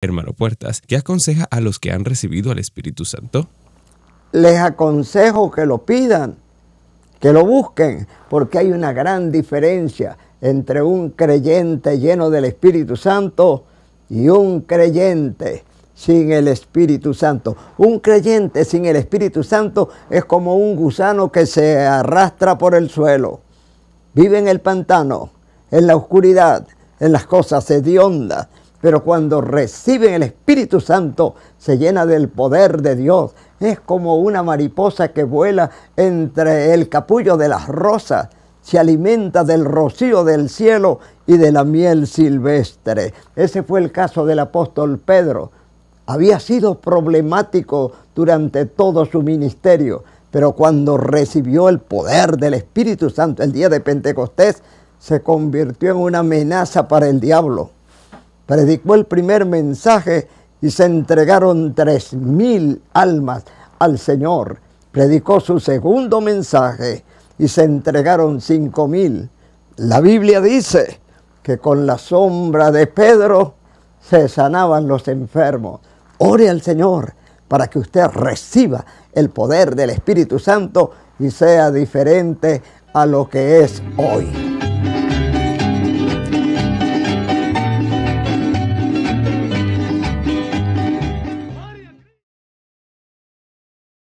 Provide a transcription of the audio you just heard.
Hermano Puertas, ¿qué aconseja a los que han recibido al Espíritu Santo? Les aconsejo que lo pidan, que lo busquen, porque hay una gran diferencia entre un creyente lleno del Espíritu Santo y un creyente sin el Espíritu Santo. Un creyente sin el Espíritu Santo es como un gusano que se arrastra por el suelo. Vive en el pantano, en la oscuridad, en las cosas hediondas, pero cuando reciben el Espíritu Santo, se llena del poder de Dios. Es como una mariposa que vuela entre el capullo de las rosas. Se alimenta del rocío del cielo y de la miel silvestre. Ese fue el caso del apóstol Pedro. Había sido problemático durante todo su ministerio, pero cuando recibió el poder del Espíritu Santo el día de Pentecostés, se convirtió en una amenaza para el diablo predicó el primer mensaje y se entregaron tres mil almas al Señor. Predicó su segundo mensaje y se entregaron cinco mil. La Biblia dice que con la sombra de Pedro se sanaban los enfermos. Ore al Señor para que usted reciba el poder del Espíritu Santo y sea diferente a lo que es hoy.